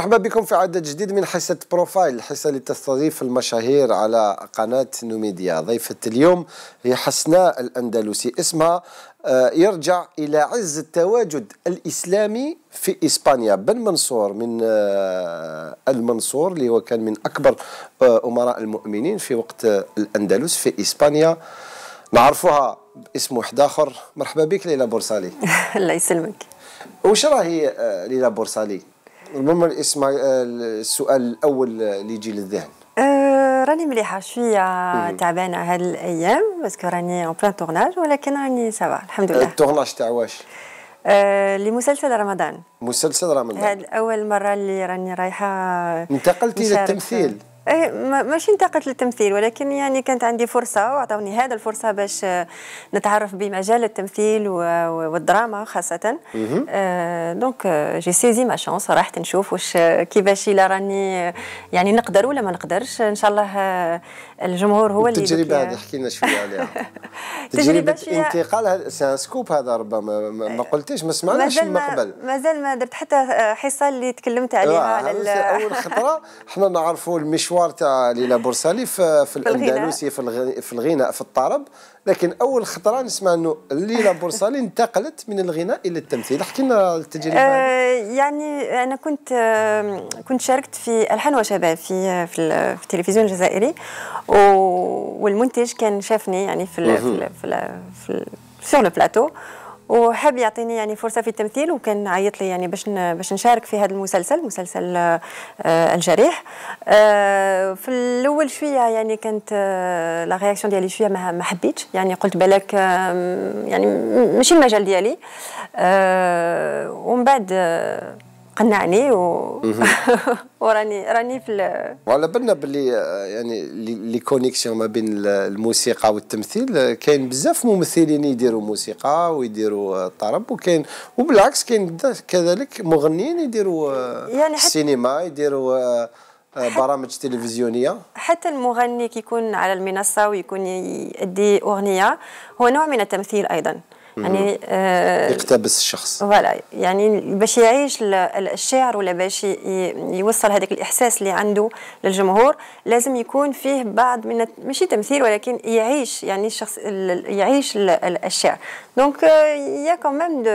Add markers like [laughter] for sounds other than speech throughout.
مرحبا بكم في عدد جديد من حصة بروفايل الحصة اللي تستضيف المشاهير على قناة نوميديا ضيفة اليوم هي حسناء الأندلسي اسمها آه، يرجع إلى عز التواجد الإسلامي في إسبانيا بن منصور من آه، المنصور اللي هو كان من أكبر آه، أمراء المؤمنين في وقت الأندلس في إسبانيا نعرفها باسم واحد آخر مرحبا بك ليلى بورسالي [laughs] الله يسلمك وش راهي ليلى بورسالي؟ المهم اسمع آه، السؤال الاول آه، اللي يجي للذهن آه، راني مليحه شويه تعبانه هاد الايام باسكو راني اون بلان تورناج ولكن راني سافا الحمد لله التورناج تاع واش لمسلسل رمضان مسلسل رمضان هذه اول مره اللي راني رايحه انتقلتي للتمثيل إيه، ماشي انتقلت للتمثيل ولكن يعني كانت عندي فرصة وعطوني هذا الفرصة باش آه، نتعرف بمجال التمثيل والدراما خاصة آه دونك جي سيزي ما شانس راحت نشوف واش آه، كيفاش إلا راني آه، يعني نقدر ولا ما نقدرش إن شاء الله الجمهور هو اللي التجربه هذه احكي لنا شويه عليها [laughs] تجربه فيها انتقال هذا سان سكوب هذا ربما ما قلتيش ما سمعناش من قبل مازال ما درت حتى حصه اللي تكلمت آه، عليها على ال... اول خطره احنا [laughs] نعرفوا المشوار تاع ليلى بورسالي في, في الاندلسي في الغناء في الغناء في الطرب لكن اول خطره نسمع انه ليلى بورصالي انتقلت من الغناء الى التمثيل احكي لنا التجربه آه يعني انا كنت آه كنت شاركت في الحان وشباب في في, في التلفزيون الجزائري والمنتج كان شافني يعني في في في, ال في, في, في سور لو بلاتو وحب يعطيني يعني فرصه في التمثيل وكان عيط لي يعني باش باش نشارك في هذا المسلسل مسلسل آه، الجريح آه، في الاول شويه يعني كانت لا رياكسيون ديالي شويه ما حبيتش يعني قلت بالك يعني ماشي المجال ديالي آه، ومن بعد قنعني و... [laughs] وراني راني في وعلى بالنا باللي آه، يعني لي كونيكسيون ما بين الموسيقى والتمثيل آه، كاين بزاف ممثلين يديروا موسيقى ويديروا آه، طرب وكاين وبالعكس كاين كذلك مغنيين يديروا يعني حت... السينما يديروا برامج تلفزيونيه حتى المغني كيكون على المنصه ويكون يؤدي اغنيه هو نوع من التمثيل ايضا يعني آه يقتبس الشخص فوالا يعني باش يعيش الشعر ولا باش يوصل هذاك الاحساس اللي عنده للجمهور لازم يكون فيه بعض من ماشي تمثيل ولكن يعيش يعني الشخص يعيش الشعر دونك يا كوميم دو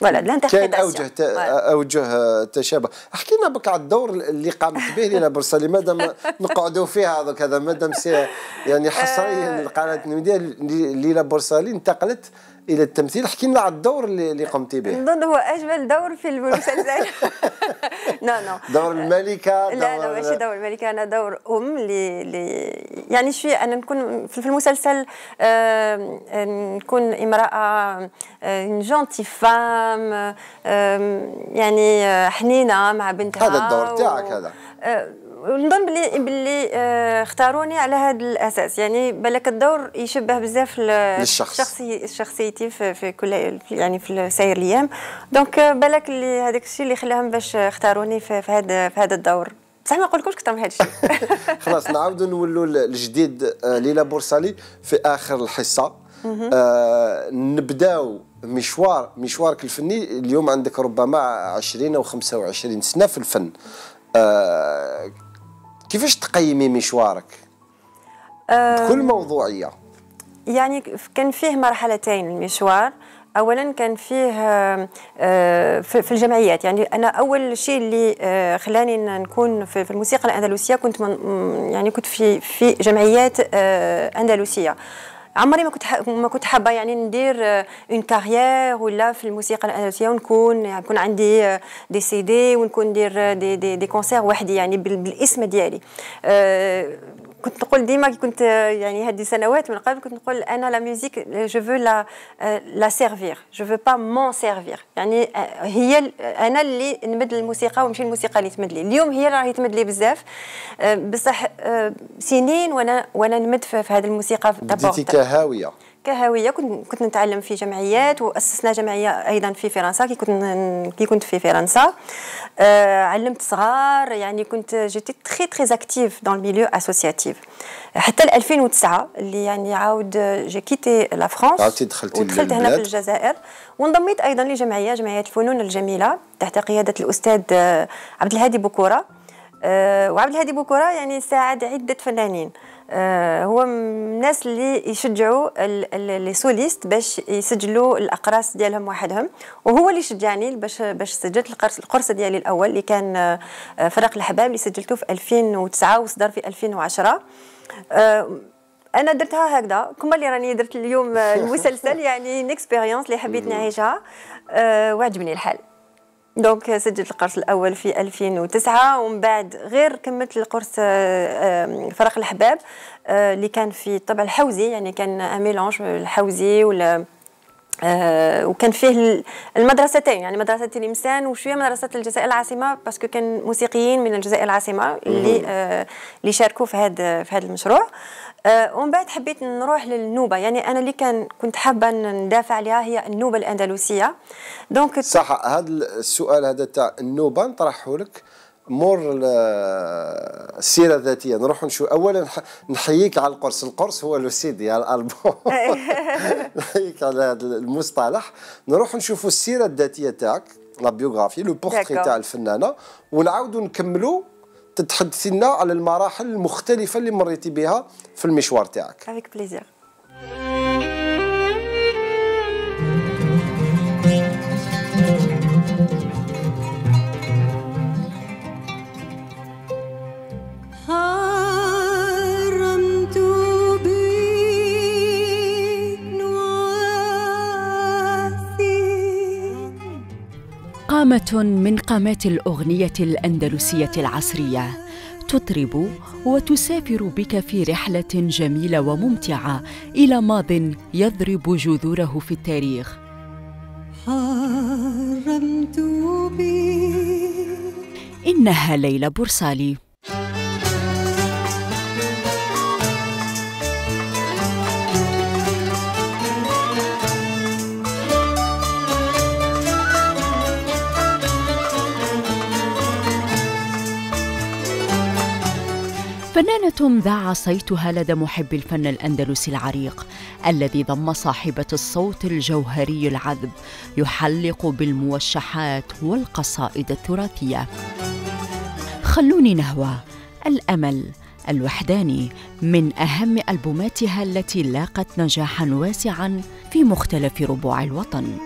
ولا لانتربريتاسيون كاين اوجه ت... طيب. اوجه تشابه احكي لنا بك على الدور اللي قامت به لينا برسل مادام [laughs] نقعدوا فيها هذاك هذا مادام سي يعني آه. حصريا قالت لينا برسالي انتقلت الى التمثيل احكي لنا على الدور اللي, قمتي به نظن هو اجمل دور في المسلسل نو [laughs] نو [laughs] دور الملكه لا لا ماشي دور الملكه انا دور ام اللي اللي يعني شوي انا نكون في المسلسل نكون امراه اون جونتي فام يعني آه، حنينه مع بنتها هذا الدور تاعك هذا آه، نظن باللي باللي آه، اختاروني على هذا الاساس يعني بالك الدور يشبه بزاف الشخص شخصيتي في, في كل يعني في سير الايام دونك آه، بالك اللي هذاك الشيء اللي خلاهم باش اختاروني في هذا في هذا الدور بصح ما نقولكمش كثر من هذا الشيء [laughs] خلاص نعاودوا نولوا الجديد آه، ليلى بورسالي في اخر الحصه آه نبداو مشوار مشوارك الفني اليوم عندك ربما 20 او 25 سنه في الفن آه كيفاش تقيمي مشوارك بكل موضوعيه يعني كان فيه مرحلتين المشوار اولا كان فيه أه، في الجمعيات يعني انا اول شيء اللي أه، خلاني نكون في الموسيقى الاندلسيه كنت من يعني كنت في في جمعيات أه، اندلسيه عمري ما كنت ما كنت حابه يعني ندير اون آه، كارير ولا في الموسيقى الاسيويه ونكون يعني يكون عندي دي سي دي ونكون ندير دي دي, دي كونسير وحدي يعني بالاسم ديالي آه، كنت نقول ديما كي كنت يعني هذه سنوات من قبل كنت نقول انا لا ميوزيك جو فو لا لا سيرفير جو فو با مون سيرفير يعني هي انا اللي نمد الموسيقى ومشي الموسيقى اللي تمد لي اليوم هي راهي تمد لي بزاف بصح آه، سنين وانا وانا نمد في هذه الموسيقى دابور بديتي كهاويه كهويه كنت كنت نتعلم في جمعيات واسسنا جمعيه ايضا في فرنسا كي كنت كي كنت في فرنسا أه علمت صغار يعني كنت جيتي تري تري اكتيف دون الميليو اسوسياتيف حتى 2009 اللي يعني عاود جي كيتي لا فرانس ودخلت هنا في الجزائر وانضميت ايضا لجمعيه جمعيه الفنون الجميله تحت قياده الاستاذ آه، عبد الهادي بوكوره أه وعبد الهادي بوكوره يعني ساعد عده فنانين آه، هو الناس اللي يشجعوا لي سوليست باش يسجلوا الاقراص ديالهم وحدهم وهو اللي شجعني باش باش سجلت القرص القرص ديالي الاول اللي كان آه، فرق الحباب اللي سجلته في 2009 وصدر في 2010 آه، انا درتها هكذا كما اللي راني درت اليوم المسلسل [laughs] يعني اكسبيريونس اللي حبيت نعيشها وعجبني الحال دونك سجلت القرص الاول في 2009 ومن بعد غير كملت القرص آه، فرق الحباب آه، اللي كان في طبع الحوزي يعني كان ميلونج الحوزي ولا آه، وكان فيه المدرستين يعني مدرسه تلمسان وشويه مدرسه الجزائر العاصمه باسكو كان موسيقيين من الجزائر العاصمه اللي آه، اللي شاركوا في هذا في هذا المشروع آه، ومن بعد حبيت نروح للنوبه يعني انا اللي كان كنت حابه ندافع عليها هي النوبه الاندلسيه دونك صح هذا السؤال هذا تاع النوبه نطرحه لك مور السيره الذاتيه نروح نشو اولا نحييك على القرص القرص هو لو سيدي على الالبوم [laughs] نحييك على هذا المصطلح نروح نشوف السيره الذاتيه تاعك لا بيوغرافي لو بورتري تاع الفنانه ونعاودوا نكملوا تتحدثي لنا على المراحل المختلفه اللي مريتي بها في المشوار تاعك. افيك بليزير. قامة من قامات الأغنية الأندلسية العصرية تطرب وتسافر بك في رحلة جميلة وممتعة إلى ماض يضرب جذوره في التاريخ حرمت بي إنها ليلى بورسالي فنانة ذاع صيتها لدى محب الفن الأندلسي العريق الذي ضم صاحبة الصوت الجوهري العذب يحلق بالموشحات والقصائد التراثية خلوني نهوى الأمل الوحداني من أهم ألبوماتها التي لاقت نجاحا واسعا في مختلف ربوع الوطن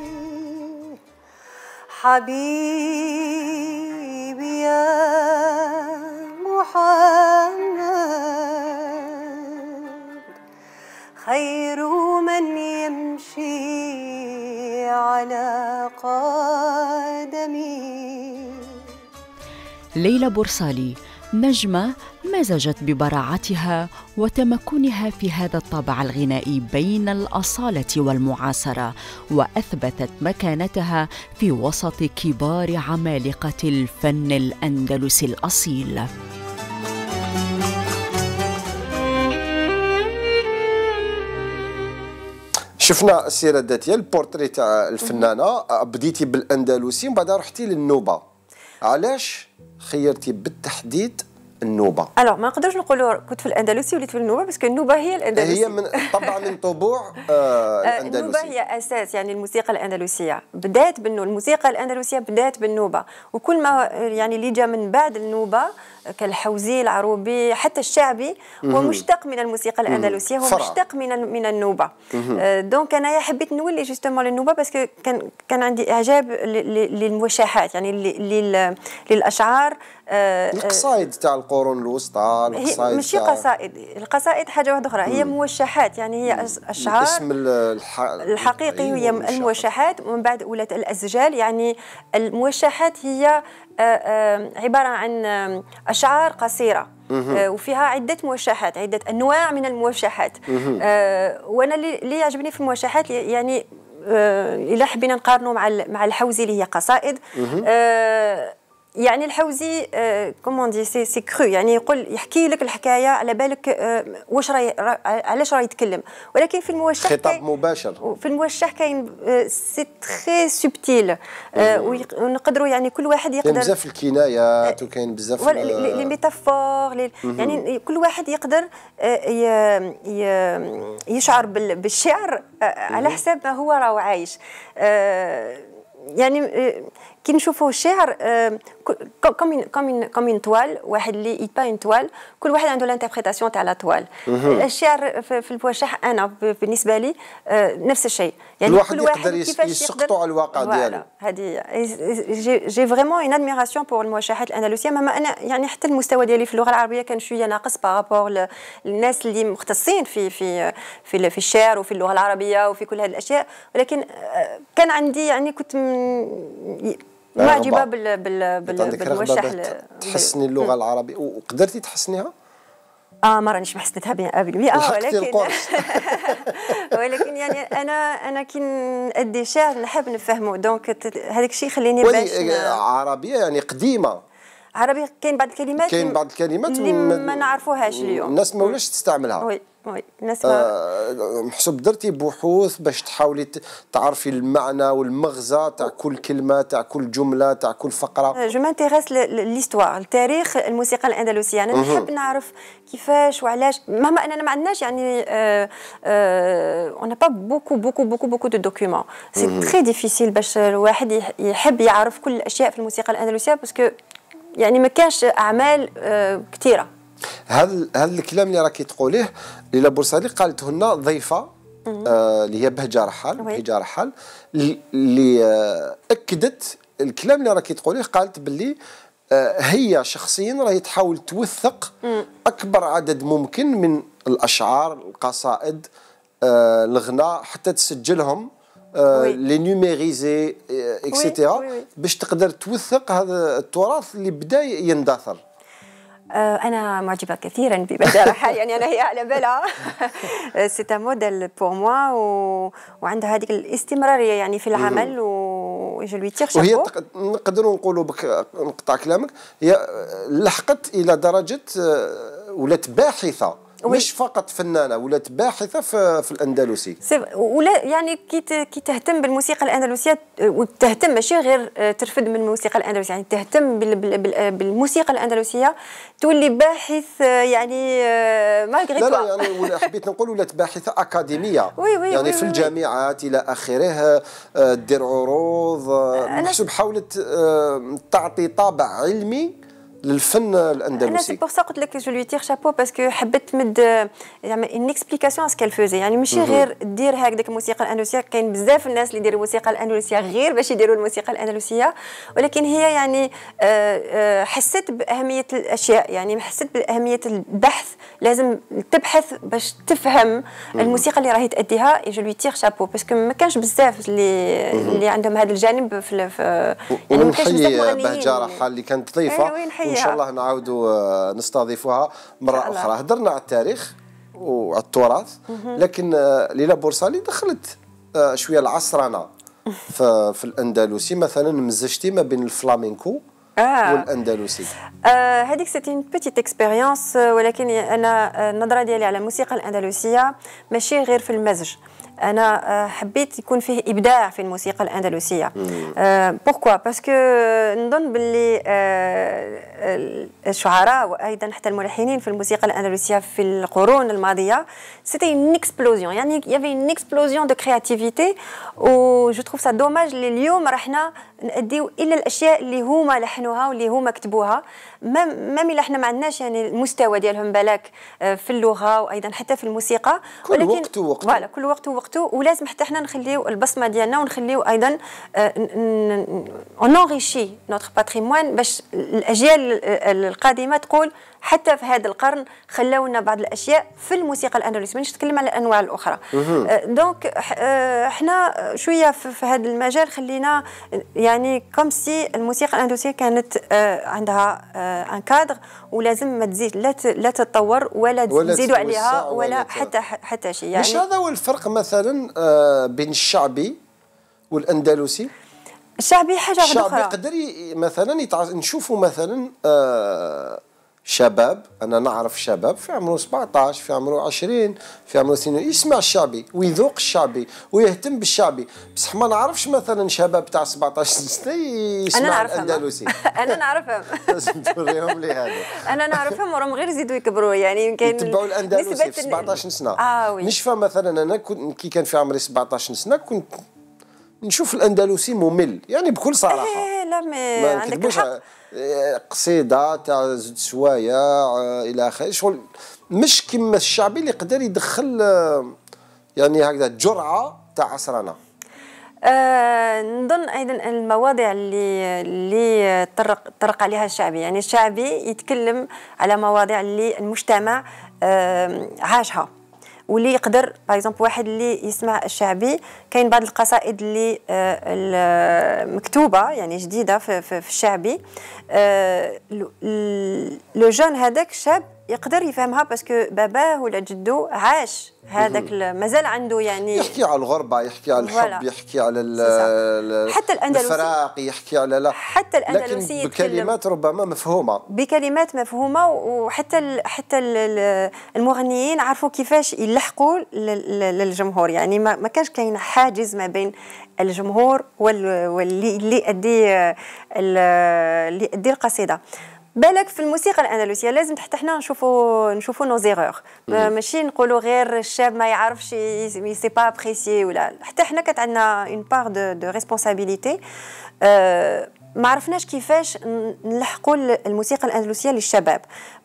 حبيب ليلى بورصالي نجمة مزجت ببراعتها وتمكنها في هذا الطابع الغنائي بين الأصالة والمعاصرة وأثبتت مكانتها في وسط كبار عمالقة الفن الأندلسي الأصيل شفنا السيرة الذاتية البورتري تاع الفنانة بديتي بالأندلسي ومن بعد رحتي للنوبة علاش خيرتي بالتحديد النوبه ألو ما نقدرش نقولوا كنت في الاندلسي وليت في النوبه باسكو النوبه هي الاندلسيه هي من طبعا من طبوع آه, [laughs] آه، الاندلسي النوبه هي اساس يعني الموسيقى الاندلسيه بدات بالنوبه الموسيقى الاندلسيه بدات بالنوبه وكل ما يعني اللي جا من بعد النوبه كالحوزي العروبي حتى الشعبي هو مشتق من الموسيقى الاندلسيه هو مشتق من من النوبه آه، دونك انايا حبيت نولي جوستومون للنوبه باسكو كان كان عندي اعجاب للمشاحات يعني للاشعار آه، آه، القصائد تاع القرون الوسطى القصائد ماشي قصائد القصائد حاجه واحده اخرى هي موشحات يعني هي اشعار اسم الحقيقي هي الموشحات ومن بعد ولات الازجال يعني الموشحات هي آه، آه، عباره عن آه، اشعار قصيره وفيها عده موشحات عده انواع من الموشحات وانا اللي يعجبني في الموشحات يعني الا حبينا نقارنه مع مع الحوزي اللي هي قصائد يعني الحوزي كومون دي سي سي كرو يعني يقول يحكي لك الحكايه على بالك آه، واش راي علاش راه يتكلم ولكن في الموشح خطاب مباشر في الموشح كاين سي تري سوبتيل ونقدروا يعني كل واحد يقدر كاين بزاف الكنايات آه، وكاين بزاف لي ميتافور يعني كل واحد يقدر آه، يشعر بالشعر على حساب ما هو راه عايش يعني كي نشوفوا الشعر كوم كوم كوم توال واحد اللي يتبا اون توال كل واحد عنده لانتربريتاسيون تاع لا آه، توال الشعر في البواشح انا بالنسبه لي آه، نفس الشيء يعني الواحد كل واحد يقدر يسقطوا على الواقع ديالو هذه جي فريمون اون ادميراسيون بور المواشحات الاندلسيه مهما انا يعني حتى المستوى ديالي في اللغه العربيه كان شويه ناقص بارابور للناس اللي مختصين في في في في الشعر وفي اللغه العربيه وفي كل هذه الاشياء ولكن آه، كان عندي يعني كنت معجبه بال بال بال بالوشح تحسني اللغه العربيه وقدرتي تحسنيها؟ اه ما رانيش محسنتها آه ولكن [laughs] ولكن يعني انا انا كي نادي شعر نحب نفهمه دونك هذاك الشيء يخليني باش آه، عربيه يعني قديمه عربي كاين بعض الكلمات كاين بعض الكلمات اللي ما نعرفوهاش اليوم الناس ما ولاش تستعملها وي نسمع آه حسب درتي بحوث باش تحاولي تعرفي المعنى والمغزى تاع كل كلمه تاع كل جمله تاع كل فقره جو مانتيغيس ليستوار التاريخ الموسيقى الاندلسيه انا نحب نعرف كيفاش وعلاش مهما اننا ما عندناش يعني اون با بوكو بوكو بوكو بوكو دو دوكيومون سي تري ديفيسيل باش الواحد يحب يعرف كل الاشياء في الموسيقى الاندلسيه باسكو يعني ما كانش اعمال آه، كثيره هذا هذا الكلام اللي راكي تقوليه ليلى بورسالي قالته لنا ضيفه آه، اللي آه هي بهجه رحال بهجه رحال اللي آه اكدت الكلام اللي راكي تقوليه قالت باللي آه هي شخصيا راهي تحاول توثق اكبر عدد ممكن من الاشعار القصائد آه الغناء حتى تسجلهم لي نوميريزي اكسيتيرا باش تقدر توثق هذا التراث اللي بدا يندثر أنا معجبة كثيرا ببدر يعني أنا هي على بالها سيتا موديل بور موا و... وعندها هذيك الاستمرارية يعني في العمل و جو لوي تيغ وهي تق... نقدروا نقولوا بك نقطع كلامك هي لحقت إلى درجة آه، ولات باحثة مش فقط فنانه ولات باحثه في, في الاندلسي ولا يعني كي كي تهتم بالموسيقى الاندلسيه وتهتم ماشي غير آه، ترفد من الموسيقى الاندلسيه يعني تهتم آه، بالموسيقى الاندلسيه تولي باحث آه، يعني ما لا لا يعني حبيت نقول ولات باحثه اكاديميه [laughs] وي وي يعني وي في الجامعات الى اخره دير عروض بحسب حاولت تعطي طابع علمي للفن الاندلسي انا سي بور سا قلت لك جو لوي تير شابو باسكو حبيت تمد زعما ان اكسبليكاسيون اس كال فوزي يعني ماشي غير دير هكذاك الموسيقى الاندلسيه كاين بزاف الناس اللي يديروا الموسيقى الاندلسيه غير باش يديروا الموسيقى الاندلسيه ولكن هي يعني آه، آه، حسيت باهميه الاشياء يعني حسيت باهميه البحث لازم تبحث باش تفهم الموسيقى اللي راهي تاديها جو لوي تير شابو باسكو ما كانش بزاف اللي اللي عندهم هذا الجانب في يعني ما كانش بزاف بهجه رحال اللي كانت ضيفه إيه، وان شاء الله نعاودوا نستضيفوها مره اخرى هضرنا على التاريخ وعلى التراث لكن ليلى بورصالي دخلت شويه العصرنه [laughs] في الاندلسي مثلا مزجتي ما بين الفلامينكو آه. والاندلسي آه هذيك سيتي اون بيتيت اكسبيريونس ولكن انا النظره ديالي على الموسيقى الاندلسيه ماشي غير في المزج انا آه، حبيت يكون فيه ابداع في الموسيقى الاندلسيه أه بوركوا باسكو نظن باللي آه، الشعراء وايضا حتى الملحنين في الموسيقى الاندلسيه في القرون الماضيه سيتي ان اكسبلوزيون يعني يافي ان اكسبلوزيون دو كرياتيفيتي و جو تروف سا دوماج اللي اليوم رحنا ناديو الا الاشياء اللي هما لحنوها واللي هما كتبوها مام ما احنا ما عندناش يعني المستوى ديالهم بالاك آه، في اللغه وايضا حتى في الموسيقى كل ولكن وقت وقته فوالا كل وقت وقته ولازم حتى حنا نخليو البصمه ديالنا ونخليو ايضا اونغيشي نوتر باتريموان باش الاجيال آه، القادمه تقول حتى في هذا القرن خلونا بعض الاشياء في الموسيقى الاندلسيه مانيش نتكلم على الانواع الاخرى أه، دونك احنا أه، شويه في هذا المجال خلينا يعني كوم سي الموسيقى الاندلسيه كانت أه، عندها ان كادر ولازم ما تزيد لا لا تتطور ولا, ولا تزيدوا عليها ولا, حتى حتى شيء يعني مش هذا هو الفرق مثلا بين الشعبي والاندلسي الشعبي حاجه اخرى الشعبي يقدر مثلا نشوفوا مثلا آه شباب انا نعرف شباب في عمره 17 في عمره 20 في عمره سنين يسمع الشعبي ويذوق الشعبي ويهتم بالشعبي بصح ما نعرفش مثلا شباب تاع 17 سنه يسمع أنا الاندلسي [laughs] انا نعرفهم [laughs] لازم توريهم لي هذا انا نعرفهم وراهم غير يزيدوا يكبروا يعني يمكن يتبعوا الاندلسي في 17 سنه آه وي. نشفى مثلا انا كنت كي كان في عمري 17 سنه كنت نشوف الاندلسي ممل يعني بكل صراحه ايه لا ما, ما عندك الحق قصيده تاع زوج سوايع آه، الى اخره شغل مش كما الشعبي اللي يقدر يدخل آه، يعني هكذا جرعه تاع عصرنا أه نظن ايضا المواضيع اللي اللي طرق طرق عليها الشعبي يعني الشعبي يتكلم على مواضيع اللي المجتمع أه عاشها واللي يقدر باغ اكزومبل واحد اللي يسمع الشعبي كاين بعض القصائد اللي آه، مكتوبه يعني جديده في, الشعبي آه، لو جون هذاك الشاب يقدر يفهمها باسكو باباه ولا جدو عاش هذاك مازال عنده يعني يحكي على الغربه يحكي على الحب ولا. يحكي على حتى الفراق يحكي على لا حتى الاندلسي بكلمات ربما مفهومه بكلمات مفهومه وحتى الـ حتى الـ المغنيين عرفوا كيفاش يلحقوا للجمهور يعني ما كانش كاين حاجز ما بين الجمهور واللي اللي يؤدي آه، اللي يؤدي القصيده بالك في الموسيقى الاندلسيه لازم تحت احنا نشوفوا نشوفوا نو زيرور آه، ماشي نقولوا غير الشاب ما يعرفش سي با ابريسي ولا حتى احنا كانت عندنا اون بار دو دو ريسبونسابيلتي ما عرفناش كيفاش نلحقوا الموسيقى الاندلسيه للشباب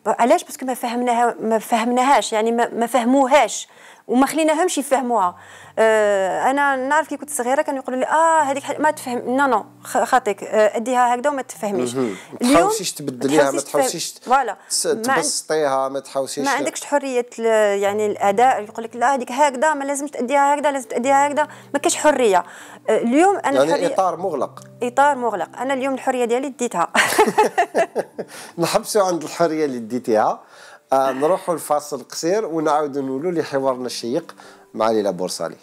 علاش باسكو ما فهمناها ما فهمناهاش يعني ما فهموهاش وما خليناهمش يفهموها آه، انا نعرف كي كنت صغيره كانوا يقولوا لي اه هذيك ما تفهم نو نو خاطيك آه، اديها هكذا وما تفهميش ما تحاوسيش تبدليها ما تحاوسيش فوالا تبسطيها ما تحاوسيش ما عندكش حريه يعني الاداء يقول لك لا هذيك هكذا ما لازمش تاديها هكذا لازم تاديها هكذا ما كاش حريه آه، اليوم انا يعني الحرية اطار مغلق اطار مغلق انا اليوم الحريه ديالي ديتها [laughs] نحبسوا عند الحريه اللي ديتيها آه نروحوا لفاصل قصير ونعاودوا نولوا لحوارنا الشيق معالي البورصالي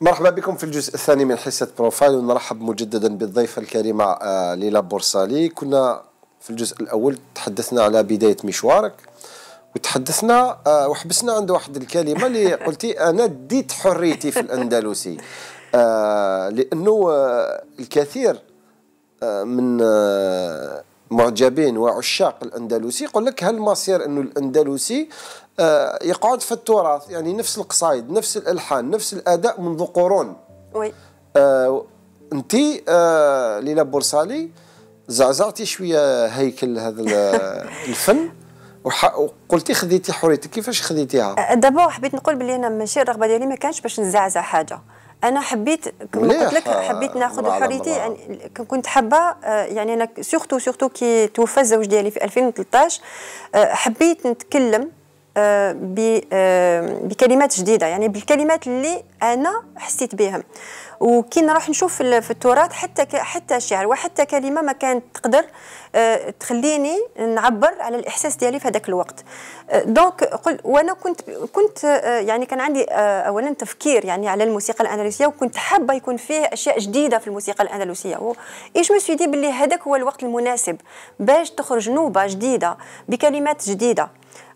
مرحبا بكم في الجزء الثاني من حصة بروفايل ونرحب مجددا بالضيفة الكريمة آه، ليلى بورصالي كنا في الجزء الأول تحدثنا على بداية مشوارك وتحدثنا آه، وحبسنا عند واحد الكلمة اللي قلتي أنا ديت حريتي في الأندلسي آه، لانه آه، الكثير آه، من معجبين وعشاق الاندلسي يقول لك هل مصير انه الاندلسي يقعد في التراث يعني نفس القصايد نفس الالحان نفس الاداء منذ قرون وي انت آه ليلى بورصالي زعزعتي شويه هيكل هذا [laughs] الفن وقلتي خذيتي حريتك كيفاش خذيتيها دابا حبيت نقول بلي انا ماشي الرغبه ديالي ما كانش باش نزعزع حاجه انا حبيت كما قلت لك حبيت ناخذ حريتي يعني كنت حابه آه، يعني انا سورتو سورتو كي توفى الزوج ديالي يعني في 2013 آه، حبيت نتكلم آه، آه، بكلمات جديده يعني بالكلمات اللي انا حسيت بهم وكي نروح نشوف في التراث حتى حتى شعر وحتى كلمه ما كانت تقدر آه، تخليني نعبر على الاحساس ديالي في هذاك الوقت دونك قل... وانا كنت كنت يعني كان عندي اولا تفكير يعني على الموسيقى الاندلسيه وكنت حابه يكون فيه اشياء جديده في الموسيقى الاندلسيه ايش مسوي دي باللي هذاك هو الوقت المناسب باش تخرج نوبه جديده بكلمات جديده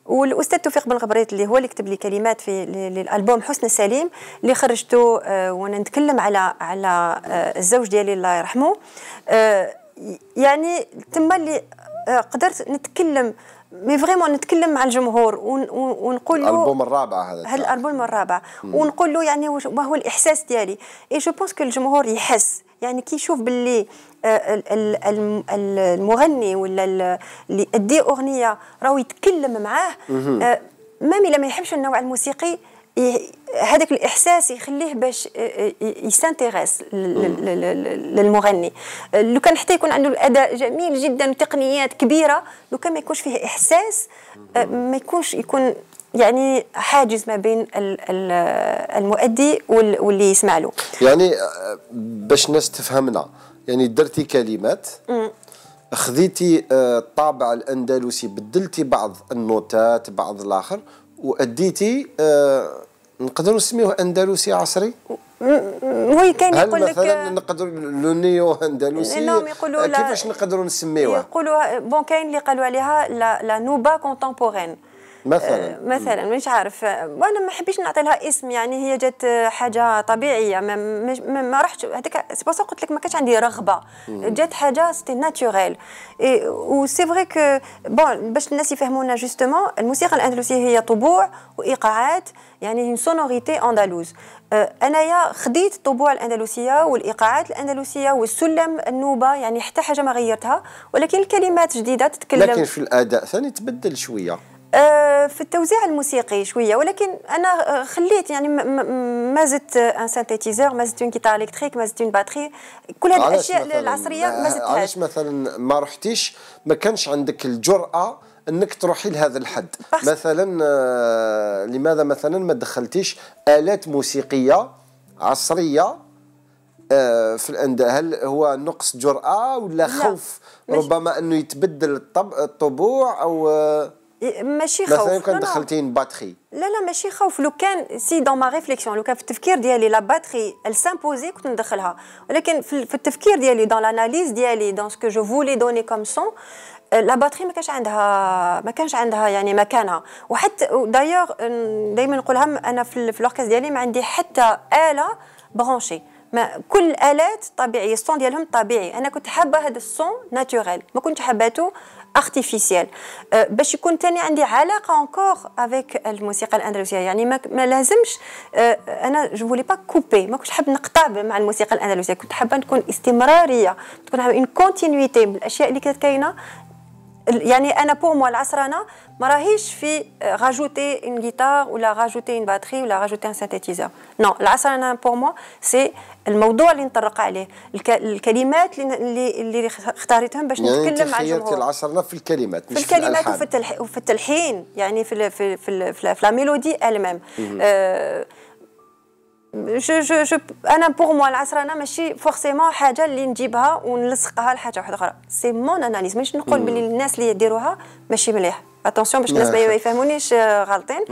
والاستاذ توفيق بن غبريت اللي هو اللي كتب لي كلمات في الالبوم حسن سليم اللي خرجته آه، وانا نتكلم على على آه، الزوج ديالي الله يرحمه آه، يعني تما اللي قدرت نتكلم مي فريمون نتكلم مع الجمهور ونقول له الالبوم الرابع هذا هذا الالبوم الرابع ونقول له يعني ما هو الاحساس ديالي اي جو بونس كو الجمهور يحس يعني كي يشوف باللي آه، المغني ولا اللي ادي اغنيه راهو يتكلم معاه آه، مامي لما يحبش النوع الموسيقي هذاك الاحساس يخليه باش يسانتيريس للمغني لو كان حتى يكون عنده الاداء جميل جدا وتقنيات كبيره لو كان ما يكونش فيه احساس آه، ما يكونش يكون يعني حاجز ما بين المؤدي واللي يسمع له يعني آه، باش الناس تفهمنا يعني درتي كلمات خذيتي الطابع آه، الاندلسي بدلتي بعض النوتات بعض الاخر واديتي آه نقدروا نسميوه اندلسي عصري هو كان يقول لك مثلا نقدر لو نيو اندلسي نعم، آه، كيفاش نقدروا نسميوها يقولوا بون آه، كاين اللي قالوا عليها لا نوبا كونتمبورين مثلا آه، مثلا مش عارف وانا ما حبيتش نعطي لها اسم يعني هي جات حاجه طبيعيه ما ما, ما رحتش هذيك سي بوسا قلت لك ما كانش عندي رغبه جات حاجه سيتي ناتوريل و سي فري كو بون باش الناس يفهمونا جوستومون الموسيقى الاندلسيه هي طبوع وايقاعات يعني اون سونوريتي اندلوز انايا خديت الطبوع الاندلسيه والايقاعات الاندلسيه والسلم النوبه يعني حتى حاجه ما غيرتها ولكن الكلمات جديده تتكلم لكن في الاداء ثاني تبدل شويه آه، في التوزيع الموسيقي شويه ولكن انا خليت يعني ما زدت ان سانتيتيزور ما زدت اون كيتار الكتريك ما زدت اون باتري كل هذه الاشياء العصريه ما زدتهاش علاش مثلا ما رحتيش ما كانش عندك الجراه انك تروحي لهذا الحد مثلا آه، لماذا مثلا ما دخلتيش الات موسيقيه عصريه آه، في الانداء هل هو نقص جراه ولا خوف ربما انه يتبدل الطبع الطبوع او ماشي خوف مثلا كان دخلتين باتري لا لا ماشي خوف لو كان سي دون ما ريفليكسيون لو كان في التفكير ديالي لا باتري السامبوزي كنت ندخلها ولكن في التفكير ديالي دون لاناليز ديالي دون سكو جو فولي دوني كوم سون لا باتري ما كانش عندها ما كانش عندها يعني مكانها وحتى euh, دايوغ دائما نقولها انا في الاوركاس ديالي ما عندي حتى اله برونشي ما كل الالات طبيعيه الصون ديالهم طبيعي انا كنت حابه هذا الصون ناتوريل ما كنت حباته ارتيفيسيال euh, باش يكون تاني عندي علاقه انكور افيك الموسيقى الاندلسيه يعني ما, ما لازمش آه، انا جو فولي با كوبي ما كنتش حاب نقطع مع الموسيقى الاندلسيه كنت حابه نكون استمراريه تكون اون كونتينيتي بالاشياء اللي كانت كاينه يعني انا بور موا العصرانه ما راهيش في راجوتي اون جيتار ولا راجوتي ان باتري ولا راجوتي ان سينتيتيزور نو العصرانه بور موا سي الموضوع اللي نطرق عليه الكلمات اللي اللي اختاريتهم باش يعني نتكلم مع الجمهور العصرنا في الكلمات مش في الكلمات وفي التلحين وفي التلحين يعني في في في, في, في لا ميلودي المام آه جو جو جو انا بوغ موا العصرنه ماشي فورسيمون حاجه اللي نجيبها ونلصقها لحاجه واحده اخرى سي مون اناليز مانيش نقول باللي الناس اللي يديروها ماشي مليح اتونسيون باش الناس ما يفهمونيش غلطين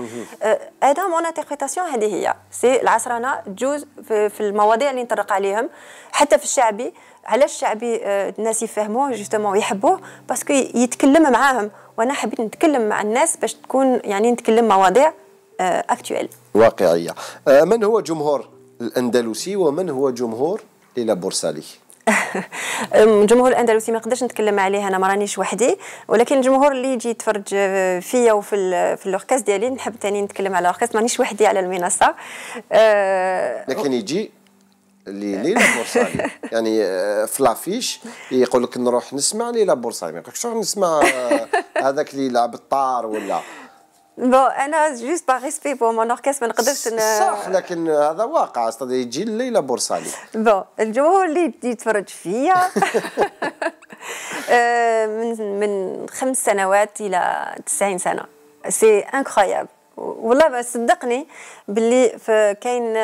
هذا مون انتربريتاسيون هذه هي سي العصرنه تجوز في المواضيع اللي نطرق عليهم حتى في الشعبي علاش الشعبي آه، الناس يفهموه جوستومون ويحبوه باسكو يتكلم معاهم وانا حبيت نتكلم مع الناس باش تكون يعني نتكلم مواضيع اكتويل آه، واقعيه آه، من هو جمهور الاندلسي ومن هو جمهور ليلى بورسالي الجمهور الاندلسي ما نقدرش نتكلم عليه انا ما رانيش وحدي ولكن الجمهور اللي يجي يتفرج فيا وفي في الاوركاس ديالي نحب ثاني نتكلم على الاوركاس مانيش وحدي على المنصه أه لكن يجي لي بورصالي [laughs] يعني أه، في لافيش يقول لك نروح نسمع لا بورصالي ما يقولكش نروح نسمع أه، هذاك اللي يلعب الطار ولا بون انا جوست باغ ريسبي بور مون اوركستر ما نقدرش صح لكن هذا واقع استاذ يجي الليله بورصالي بون الجمهور اللي يتفرج فيا [laughs] [laughs] آه، من من خمس سنوات الى 90 سنه سي انكرويابل والله بس صدقني باللي كاين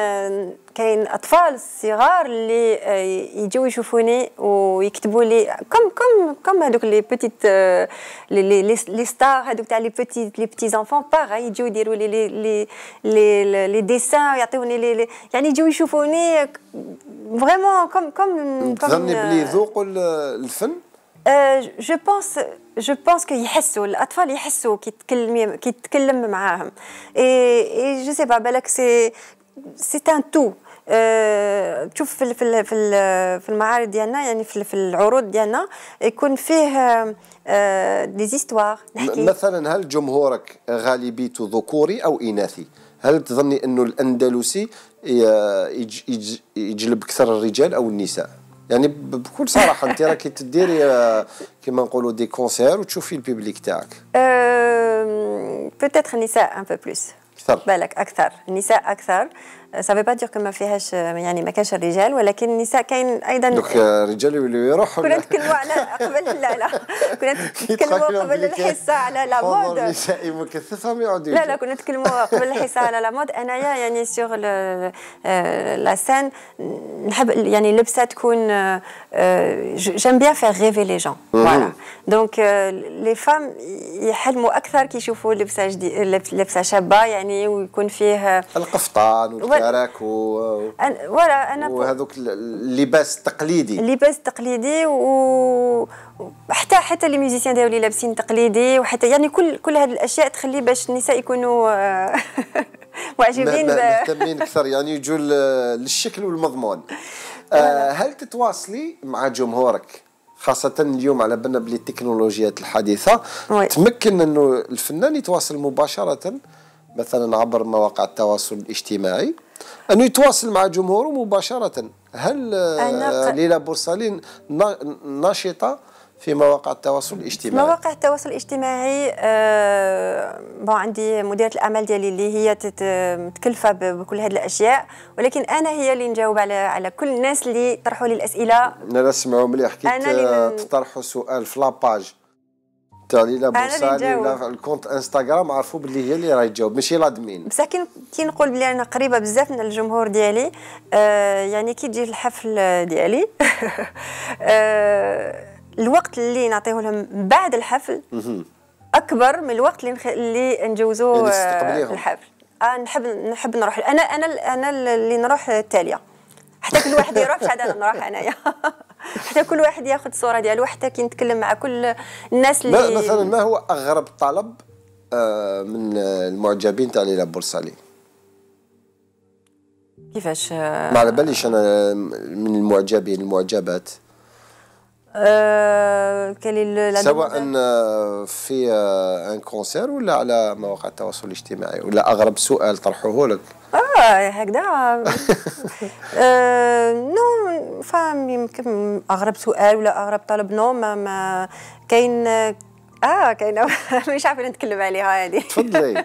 كاين اطفال صغار اللي آه، يجيو يشوفوني ويكتبوا لي كم كم كم هذوك لي بيتيت آه، لي لي ستار هذوك تاع لي بيتيت لي بيتي انفون باغ يجيو يديروا لي لي لي لي ديسان يعطيوني لي يعني يجيو يشوفوني فريمون كم كم تظني بلي ذوقوا الفن جو آه، بونس جو بونس كو يحسوا الاطفال يحسوا كي تكلمي كي تكلم معاهم اي اي جو سي با بالك سي سي ان تو تشوف في في في المعارض ديالنا يعني في, في العروض ديالنا يكون فيه دي آه، زيستوار مثلا هل جمهورك غالبيته ذكوري او اناثي؟ هل تظني انه الاندلسي يجلب اكثر الرجال او النساء؟ يعني بكل صراحه انت راكي تديري آه، كيما نقولوا دي كونسير وتشوفي البيبليك تاعك بوتيتر النساء ان بو بلوس بالك اكثر النساء اكثر سافي با دير ما فيهاش يعني ما كانش الرجال ولكن النساء كاين ايضا دوك euh, الرجال يوليو يروحوا كنا نتكلموا على قبل لا لا [laughs] كنا نتكلموا قبل الحصه على لا مود مكثفه ما يعودوش لا لا كنا نتكلموا قبل الحصه على لا مود انايا يعني سيغ لا سين نحب يعني اللبسه تكون جيم بيان فيغ ريفي لي جون فوالا دونك لي فام يحلموا اكثر كي يشوفوا لبسه جديده لبسه شابه يعني ويكون فيه آه، القفطان الكرك و... فوالا انا وهذوك اللباس التقليدي اللباس التقليدي و حتى حتى لي ميوزيسيان داولي لابسين تقليدي وحتى يعني كل كل هذه الاشياء تخلي باش النساء يكونوا آه، [laughs] معجبين مهتمين اكثر [laughs] يعني يجوا للشكل والمضمون آه، هل تتواصلي مع جمهورك خاصة اليوم على بالنا بلي التكنولوجيات الحديثة وي. تمكن انه الفنان يتواصل مباشرة مثلا عبر مواقع التواصل الاجتماعي أنه يتواصل مع جمهوره مباشرة هل آه، ليلى بورسالين ناشطة في مواقع التواصل الاجتماعي مواقع التواصل الاجتماعي آه بون عندي مديره الاعمال ديالي اللي هي متكلفه بكل هذه الاشياء ولكن انا هي اللي نجاوب على على كل الناس اللي طرحوا لي الاسئله انا نسمعوا مليح حكيت آه، تطرحوا سؤال في لاباج تاع لا بوصالي ولا الكونت انستغرام عرفوا باللي هي اللي راهي تجاوب ماشي لادمين بصح كي نقول بلي انا قريبه بزاف من الجمهور ديالي آه يعني كي تجي الحفل ديالي [laughs] آه الوقت اللي نعطيه لهم بعد الحفل اكبر من الوقت اللي نخ... اللي نجوزو يعني آه، الحفل آه نحب نحب نروح انا انا انا اللي نروح التاليه حتى كل واحد يروح شحال انا نروح انايا [laughs] حتى كل واحد ياخذ الصوره ديالو حتى كي نتكلم مع كل الناس اللي مثلا ما هو اغرب طلب آه، من المعجبين تاع ليلى بورصالي كيفاش ما على باليش انا آه، من المعجبين المعجبات آه كان سواء في ان كونسير ولا على مواقع التواصل الاجتماعي ولا اغرب سؤال طرحوه لك اه هكذا آه نو فاهم يمكن اغرب سؤال ولا اغرب طلب نو ما, ما كاين اه كاين مش عارفه نتكلم عليها هذه تفضلي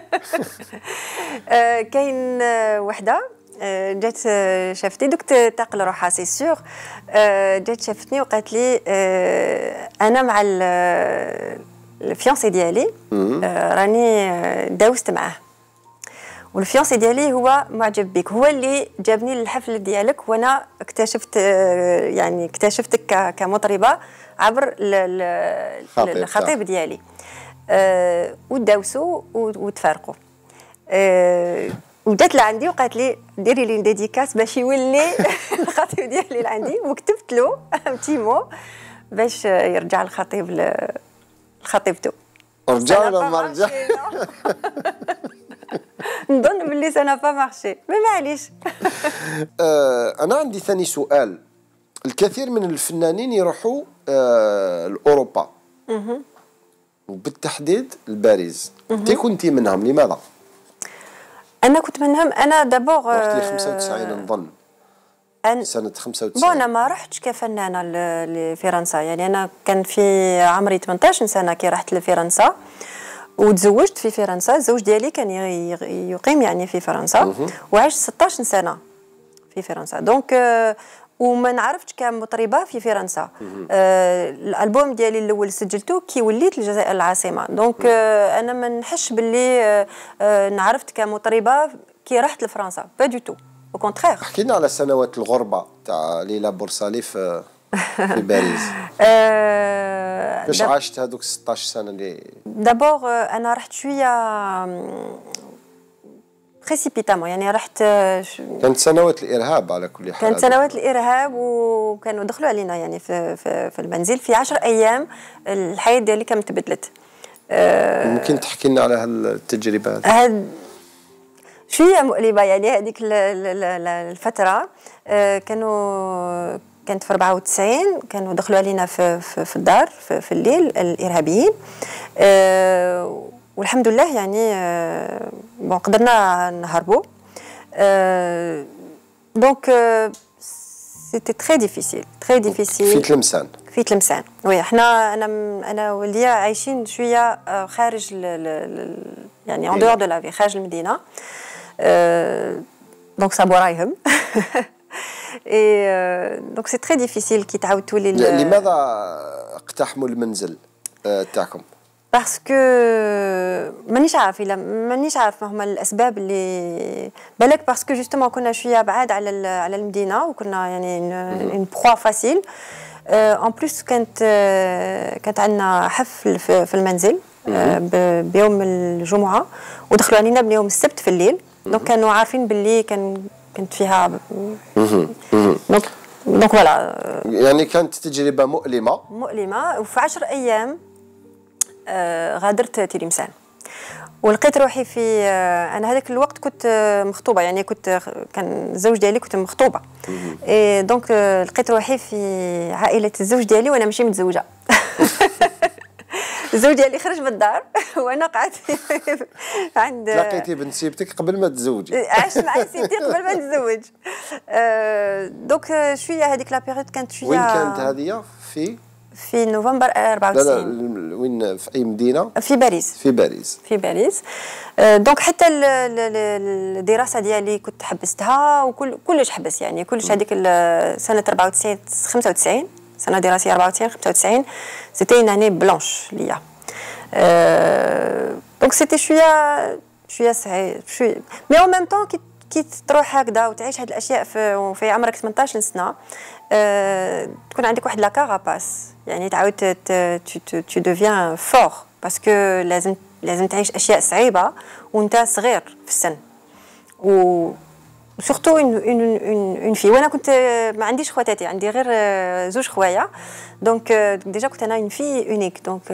[laughs] آه كاين آه، وحده Euh, جات euh, شافتني دوك تاقل روحها سي سيغ euh, جات شافتني وقالت لي انا مع الفيونسي ديالي راني داوست معاه والفيونسي ديالي هو معجب بك هو اللي جابني للحفل ديالك وانا اكتشفت يعني اكتشفتك كمطربه عبر الخطيب ديالي وداوسوا وتفارقوا وجات لعندي وقالت لي ديري لي ديديكاس باش يولي [laughs] الخطيب ديالي لعندي وكتبت له تيمو [laughs] باش يرجع الخطيب لخطيبته رجع ولا ما رجع [laughs] نظن باللي سنة با مارشي مي معليش آه، انا عندي ثاني سؤال الكثير من الفنانين يروحوا آه، لاوروبا وبالتحديد لباريس انت كنتي منهم لماذا؟ انا كنت منهم انا دابور رحت لي 95 آه، نظن أن... سنة 95 بون أنا ما رحتش كفنانة لفرنسا يعني أنا كان في عمري 18 سنة كي رحت لفرنسا وتزوجت في فرنسا الزوج ديالي كان يقيم يعني في فرنسا وعشت 16 سنة في فرنسا دونك آه، وما نعرفتش كمطربه في فرنسا آه الالبوم ديالي الاول سجلته كي وليت الجزائر العاصمه دونك آه انا ما نحش باللي آه, آه، نعرفت كمطربه كي رحت لفرنسا با دو تو او كونترير حكينا على سنوات الغربه تاع ليلى بورصالي آه، في في [laughs] باريس آه، كيفاش عاشت هذوك 16 سنه اللي دابور انا رحت شويه بريسيبيتامون يعني رحت كانت سنوات الارهاب على كل حال كانت سنوات الارهاب وكانوا دخلوا علينا يعني في, في, في المنزل في 10 ايام الحياه ديالي كانت تبدلت آه، ممكن تحكي لنا على هالتجربه هذه شويه مؤلمه يعني هذيك الفتره آه، كانوا كانت في 94 كانوا دخلوا علينا في, في, في الدار في, في الليل الارهابيين أه والحمد لله يعني بون آه، قدرنا نهربوا دونك سيتي تري ديفيسيل تري ديفيسيل في تلمسان في تلمسان وي حنا انا انا وليا عايشين شويه آه، خارج ل... ل... يعني اون دور دو لافي خارج المدينه دونك آه، صابوا رايهم اي دونك سي تري ديفيسيل كي تعاود تولي لماذا اقتحموا المنزل تاعكم؟ باسكو مانيش عارف مانيش عارف ما هما الاسباب اللي بالك باسكو جوستومون كنا شويه بعاد على على المدينه وكنا يعني اون بخوا فاسيل اون بلوس كانت كانت عندنا حفل في المنزل بيوم الجمعه ودخلوا علينا بيوم السبت في الليل دونك كانوا عارفين باللي كان كنت فيها دونك دونك فوالا يعني كانت تجربه مؤلمه مؤلمه وفي 10 ايام آه، غادرت تلمسان ولقيت روحي في آه، انا هذاك الوقت كنت آه، مخطوبه يعني كنت كان الزوج ديالي كنت مخطوبه إيه دونك لقيت روحي في عائله الزوج ديالي وانا ماشي متزوجه [laughs] الزوج ديالي خرج من الدار [laughs] وانا قعدت [laughs] عند لقيتي بنت سيبتك قبل ما تزوجي إيه، عشت مع سيدي قبل ما نتزوج دونك شويه هذيك لا كانت شويه وين كانت هذه في في نوفمبر 94 آه، لا لا وين في اي مدينه في باريس في باريس في باريس آه، دونك حتى الدراسه ديالي كنت حبستها وكل كلش حبس يعني كلش هذيك سنه 94 95 سنه دراسيه 94 95 سيتي اون اني بلانش ليا آه، دونك سيتي شويه شويه صعيب شويه مي اون ميم طون كي كي تروح هكذا وتعيش هاد الاشياء في, في عمرك 18 سنه أه تكون عندك واحد لا كاراباس يعني تعاود تو دوفيان فور باسكو لازم لازم تعيش اشياء صعيبه وانت صغير في السن و سورتو اون اون اون في وانا كنت ما عنديش خواتاتي عندي غير آه، زوج خوايا دونك آه، ديجا كنت انا اون في اونيك دونك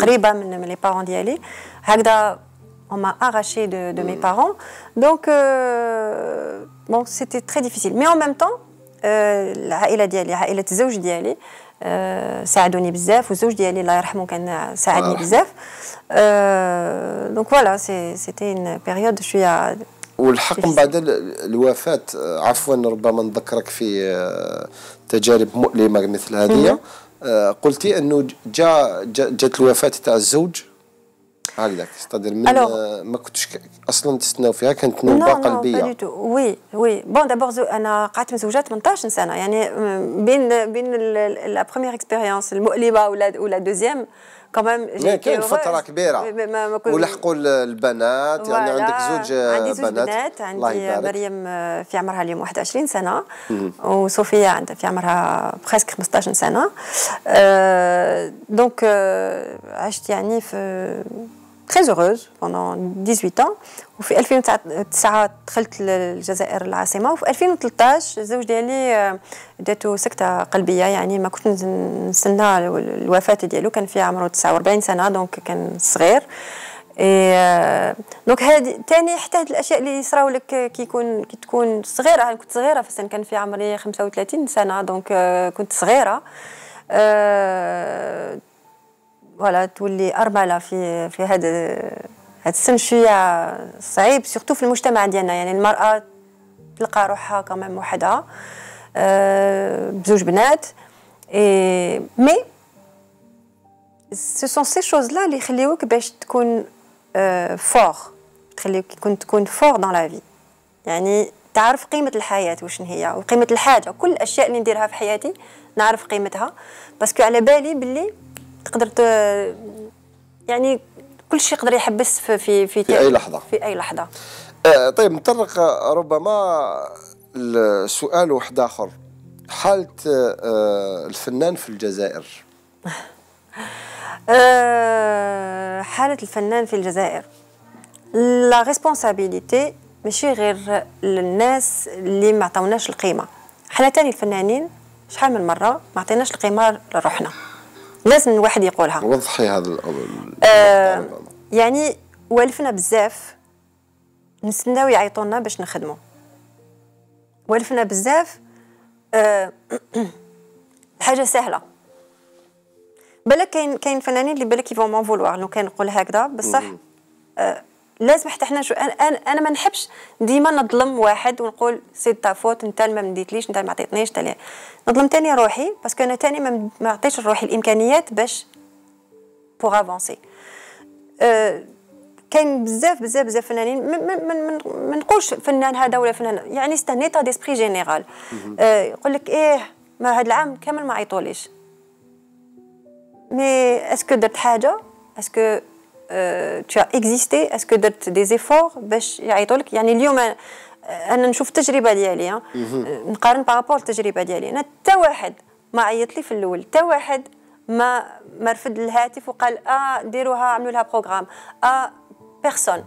قريبه من لي بارون ديالي هكذا on m'a arraché de, de, mes parents. Donc, euh, bon, c'était très difficile. Mais en même temps, العائله ديالي عائله الزوج ديالي ساعدوني بزاف والزوج ديالي الله يرحمه كان ساعدني بزاف دونك فوالا سيتي اون بيريود شويه والحق من بعد الوفاه آه، عفوا ربما نذكرك في آه، تجارب مؤلمه مثل هذه آه، قلتي انه جا جات الوفاه تاع الزوج هكذاك تستادير من ما كنتش اصلا تستناو فيها كانت نوبه قلبيه وي وي بون دابور انا قعدت مزوجه 18 سنه يعني بين بين لا بروميير اكسبيريونس المؤلمه ولا ولا دوزيام كمان كاين فتره كبيره ولحقوا البنات يعني عندك زوج عندي زوج بنات, بنات. عندي مريم آه، في عمرها اليوم 21 سنه وصوفيا عندها في عمرها بريسك 15 سنه أه دونك آه، عشت يعني في تري اوروز بوندون 18 ans وفي 2009 دخلت للجزائر العاصمه وفي 2013 الزوج ديالي داتو سكته قلبيه يعني ما كنت نستنى الوفاه ديالو كان في عمره 49 سنه دونك كان صغير إيه دونك هذه ثاني حتى هاد الاشياء اللي يصراو لك كي يكون كي تكون صغيره انا كنت صغيره في السن كان في عمري 35 سنه دونك كنت صغيره أه فوالا تولي ارمله في في هذا هاد السن شويه صعيب سورتو في المجتمع ديالنا يعني المراه تلقى روحها كمان وحدها أه بزوج بنات اي مي سو سون سي شوز لا اللي يخليوك باش تكون أه فور تخليك تكون تكون فور دون لا في يعني تعرف قيمة الحياة واش هي وقيمة الحاجة كل الأشياء اللي نديرها في حياتي نعرف قيمتها باسكو على بالي بلي تقدر ت... يعني كل شيء يقدر يحبس في في في, في اي لحظه في اي لحظه آه طيب نطرق آه، ربما السؤال واحد اخر حاله آه الفنان في الجزائر [laughs] آه حاله الفنان في الجزائر لا ريسبونسابيليتي ماشي غير للناس اللي ما عطاوناش القيمه حنا تاني الفنانين شحال من مره ما عطيناش القيمه لروحنا لازم الواحد يقولها وضحي هذا آه يعني والفنا بزاف نستناو يعيطوا لنا باش نخدمو والفنا بزاف آه [clears throat] حاجه سهله بلا كاين كاين فنانين اللي بالك يفون مون فولوار لو كان نقول هكذا بصح آه لازم حتى حنا شو انا انا ما نحبش ديما نظلم واحد ونقول سي تا فوت انت ما مديتليش انت ما عطيتنيش انت نظلم تاني روحي باسكو انا تاني ما عطيتش لروحي الامكانيات باش بوغ افونسي أه كاين بزاف بزاف بزاف فنانين ما نقولش فنان هذا ولا فنان يعني سي ان ايتا ديسبري جينيرال أه يقول لك ايه ما هاد العام كامل ما عيطوليش مي اسكو درت حاجه اسكو Euh, tu as existé est-ce que درت دي زيفور باش يعيطوا لك يعني اليوم انا نشوف التجربه ديالي أه، نقارن بارابور التجربه ديالي انا حتى واحد ما عيط لي في الاول حتى واحد ما ما رفد الهاتف وقال اه ديروها عملوا لها بروغرام اه بيرسون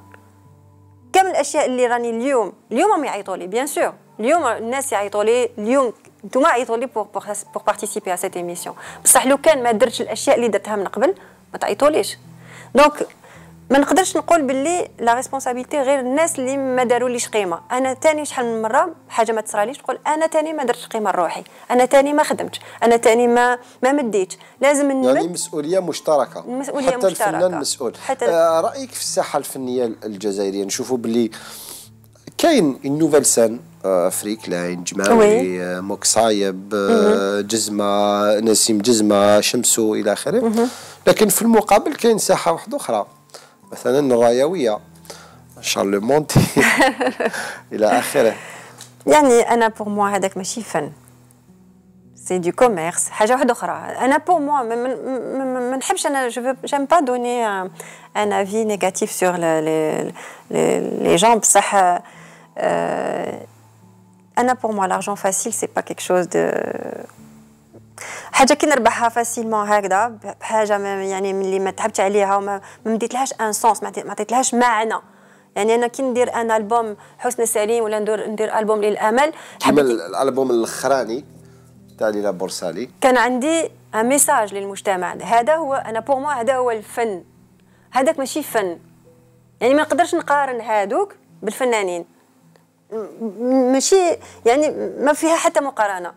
كامل الاشياء اللي راني اليوم اليوم ما يعيطوا لي بيان سور اليوم الناس يعيطوا لي اليوم نتوما عيطوا لي بور بور بارتيسيبي ا سيت ايميسيون بصح لو كان ما درتش الاشياء اللي درتها من قبل ما تعيطوليش دونك ما نقدرش نقول باللي لا ريسبونسابيلتي غير الناس اللي ما داروليش قيمه انا تاني شحال من مره حاجه ما تصراليش تقول انا تاني ما درتش قيمه لروحي انا تاني ما خدمتش انا تاني ما ما مديتش لازم نمد يعني مسؤوليه مشتركه مسؤوليه حتى مشتركه الفنان مسؤول حتى آه رايك في الساحه الفنيه الجزائريه نشوفوا باللي كاين نوفل سان فريك لاين جماوي آه، موك صايب آه، جزمه نسيم جزمه شمسو الى اخره لكن في المقابل كاين ساحه واحده اخرى مثلا الرايويه مونتي [laughs] الى اخره يعني انا بور موا هذاك ماشي فن سي دو كوميرس حاجه واحده اخرى انا بور موا ما نحبش انا جو جيم با دوني ان افي نيجاتيف سور لي جون بصح آه، انا بور موا لارجون فاسيل سي با كيك شوز دو حاجه كي نربحها فاسيلمون هكذا بحاجه ما يعني ملي ما تعبت عليها وما ما مديتلهاش ان سونس ما عطيتلهاش معنى يعني انا كي ندير ان البوم حسن سليم ولا ندير ندير البوم للامل كيما الالبوم الاخراني تاع ليلى بورسالي كان عندي ان ميساج للمجتمع هذا هو انا بور موا هذا هو الفن هذاك ماشي فن يعني ما نقدرش نقارن هادوك بالفنانين ماشي يعني ما فيها حتى مقارنه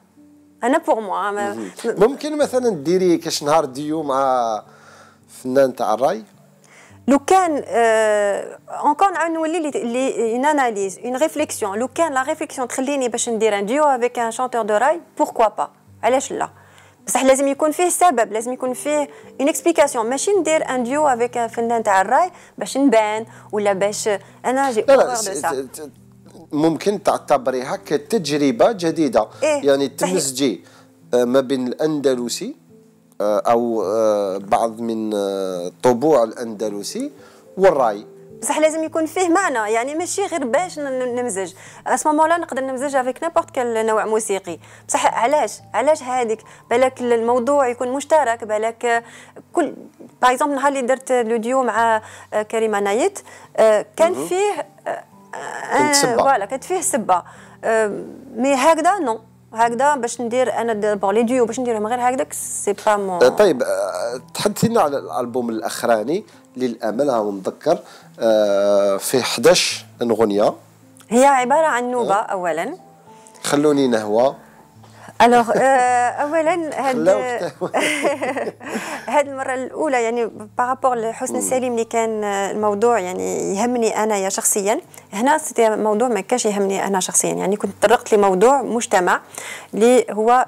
انا بوغ موا ممكن مثلا ديري كاش نهار ديو مع فنان تاع الراي لو كان اونكور آه... نولي لي اون اناليز اون ريفليكسيون لو كان لا ريفليكسيون تخليني باش ندير ان ديو افيك ان شانتور دو راي بوركوا با علاش لا بصح لازم يكون فيه سبب لازم يكون فيه اون اكسبليكاسيون ماشي ندير ان ديو افيك فنان تاع الراي باش نبان ولا باش انا جي لا لا ممكن تعتبريها كتجربه جديده إيه؟ يعني تمزجي آه، ما بين الاندلسي آه، او آه، بعض من الطبوع الاندلسي والراي بصح لازم يكون فيه معنى يعني ماشي غير باش نمزج اس مولا نقدر نمزج افيك نيمبورت كال نوع موسيقي بصح علاش علاش هذيك بالك الموضوع يكون مشترك بالك كل باغ اكزومبل نهار اللي درت لوديو مع كريمه نايت كان فيه كنت آه، سبه فوالا كانت فيه سبه آه، مي هكذا نو هكذا باش ندير انا دابور لي ديو باش نديرهم غير هكذاك سي با مون طيب آه، تحدثينا على الالبوم الاخراني للامل هاو مذكر فيه 11 اغنيه هي عباره عن نوبه اولا خلوني نهوى الوغ euh, اولا هاد [laughs] هاد المره الاولى يعني بارابور لحسن سليم اللي كان آه، الموضوع يعني يهمني انايا شخصيا هنا سيتي موضوع ما كانش يهمني انا شخصيا يعني كنت تطرقت لموضوع مجتمع اللي هو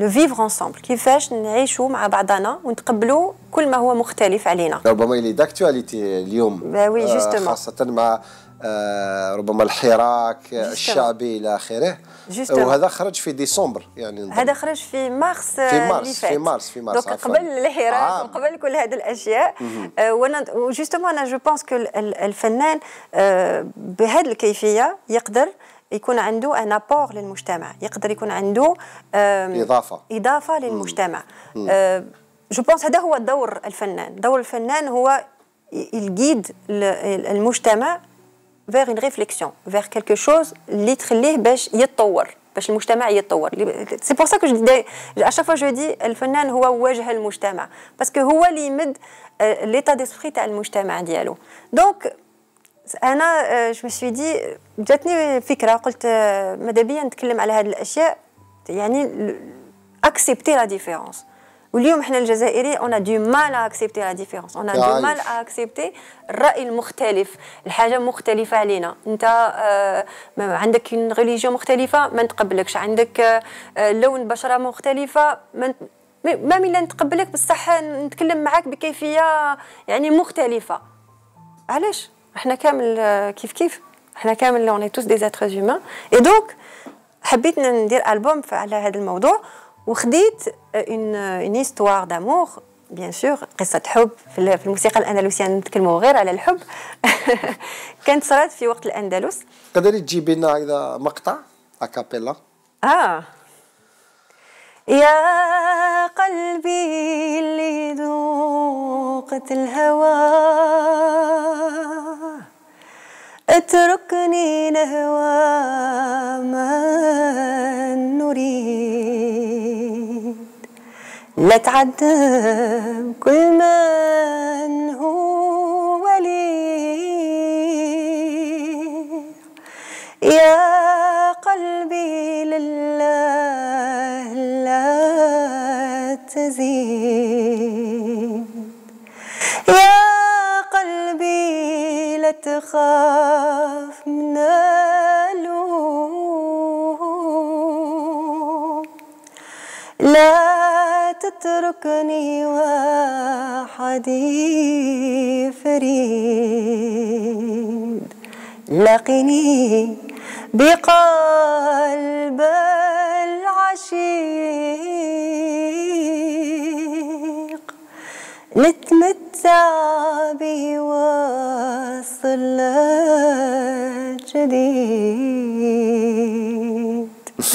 لو فيفر انسومبل كيفاش نعيشوا مع بعضنا ونتقبلوا كل ما هو مختلف علينا ربما اللي داكتواليتي اليوم آه، خاصه مع آه، ربما الحراك الشعبي الى اخره وهذا خرج في ديسمبر يعني هذا خرج في مارس آه، في مارس في مارس في مارس دونك قبل الحراك وقبل آه. كل هذه الاشياء وانا جوستومون انا جو بونس كو الفنان بهذه الكيفيه يقدر يكون عنده ان ابور للمجتمع يقدر يكون عنده اضافه اضافه للمجتمع جو بونس هذا هو دور الفنان دور الفنان هو الجيد المجتمع vers une réflexion, vers quelque chose اللي تخليه باش يتطور باش المجتمع يتطور سي بور سا كو اشاك فوا جو دي الفنان هو وجه المجتمع باسكو هو اللي يمد ليتا آه، ديسبري تاع المجتمع ديالو دونك انا جو سوي دي جاتني فكره قلت آه، ماذا بيا نتكلم على هذه الاشياء يعني اكسبتي لا ديفيرونس واليوم احنا الجزائري اون دو مال اكسبتي لا ديفيرونس اون دو مال اكسبتي الراي المختلف الحاجه مختلفه علينا انت آه عندك ريليجيون مختلفه ما نتقبلكش عندك آه لون بشره مختلفه ما ما من نتقبلك بصح نتكلم معاك بكيفيه يعني مختلفه علاش احنا كامل آه، كيف كيف احنا كامل اوني توس دي زاتر هيومان اي دونك حبيت ندير البوم على هذا الموضوع وخديت اون اون هيستوار دامور بيان سور قصه حب في الموسيقى الاندلسيه يعني نتكلموا غير على الحب [laughs] كانت صارت في وقت الاندلس تقدري تجيبي لنا اذا مقطع اكابيلا اه يا قلبي اللي ذوقت الهوى اتركني نهوى من نريد لا تعذب كل من هو ولي يا قلبي لله لا تزيد تخاف من الوم لا تتركني وحدي فريد لقني بقلب العشير نتمتع بواصل جديد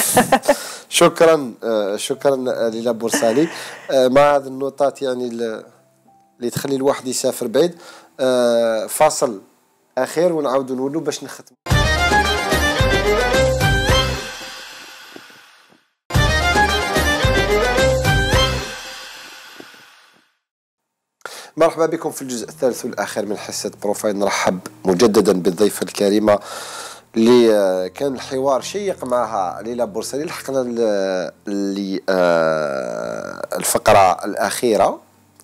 [laughs] شكرا شكرا ليلى بورسالي مع هذه النوتات يعني اللي تخلي الواحد يسافر بعيد آه، فاصل اخير ونعاودوا نولوا باش نختم مرحبا بكم في الجزء الثالث والأخير من حصة بروفايل نرحب مجددا بالضيفة الكريمة اللي آه، كان الحوار شيق معها ليلى بورسالي لحقنا آه، الفقرة الأخيرة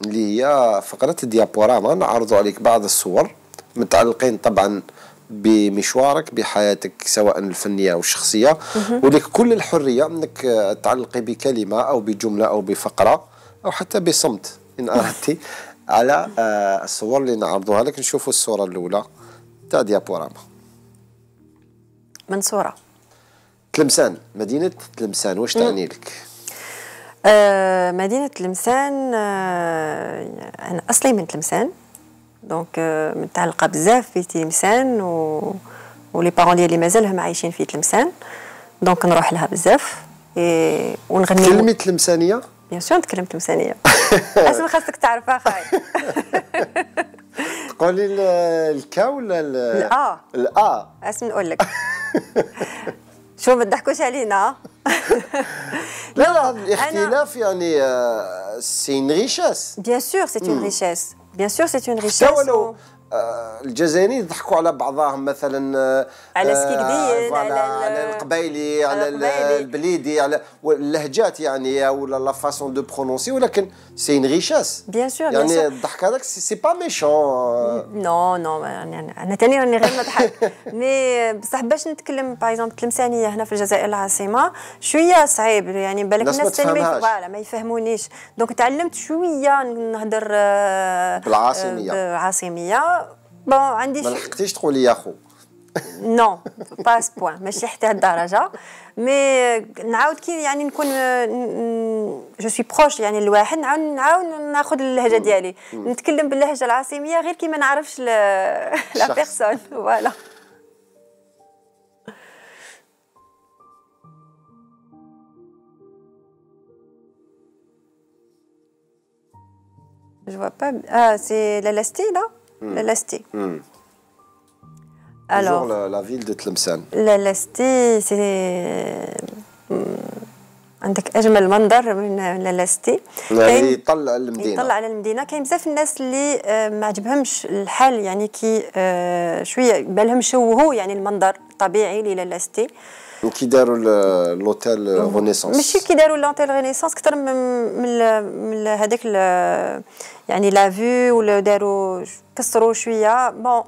اللي هي فقرة الديابوراما نعرض عليك بعض الصور متعلقين طبعا بمشوارك بحياتك سواء الفنيه او الشخصيه ولك كل الحريه انك تعلقي بكلمه او بجمله او بفقره او حتى بصمت ان اردتي [laughs] على آه، الصور اللي نعرضوها لك نشوفوا الصوره الاولى تاع ديابوراما من صوره تلمسان مدينه تلمسان واش تعني لك آه، مدينه تلمسان آه، انا اصلي من تلمسان دونك متعلقه بزاف في تلمسان و ولي بارون ديالي مازالهم عايشين في تلمسان دونك نروح لها بزاف إيه، ونغني كلمه تلمسانيه بيان سور نتكلم تمثانيه اسم خاصك تعرفها خاي تقولي الكا ولا الأ الأ اسم نقول لك شو ما تضحكوش علينا لا لا الاختلاف يعني سي اون ريشيس بيان سور سي اون ريشيس بيان سور سي اون ريشيس آه، الجزائريين يضحكوا على بعضهم مثلا آه، على سكيكدين آه، على, على القبايلي على, على البليدي على اللهجات يعني ولا لا فاسون دو برونونسي ولكن سي ان ريشاس بيان سور يعني الضحك هذاك سي با ميشون نو نو انا ثاني راني غير نضحك مي [laughs] بصح باش نتكلم باغ اكزومبل التلمسانيه هنا في الجزائر العاصمه شويه صعيب يعني بالك الناس ثاني ما, ما يفهمونيش دونك تعلمت شويه نهضر بالعاصميه العاصميه بون عندي ما لحقتيش تقولي يا خو نو با بوان ماشي حتى الدرجة مي نعاود كي يعني نكون جو سوي بروش يعني الواحد نعاود نعاود ناخذ اللهجه ديالي نتكلم باللهجه العاصميه غير كي ما نعرفش [laughs] لا بيرسون فوالا Je vois pas. Ah, c'est l'élastique, là Hmm. le Lasté. Hmm. Alors, Toujours la, la, ville de Tlemcen. c'est hmm, عندك اجمل منظر من لاستي يعني يطلع على المدينه يطلع على المدينه كاين بزاف الناس اللي آه، ما عجبهمش الحال يعني كي آه، شويه بالهم شوهوا يعني المنظر الطبيعي للاستي ou qui dérou euh, euh, mhm. l'hôtel Renaissance. Mais qui l'hôtel Renaissance, c'est plus de la vue ou le dérou كسروا شويه بون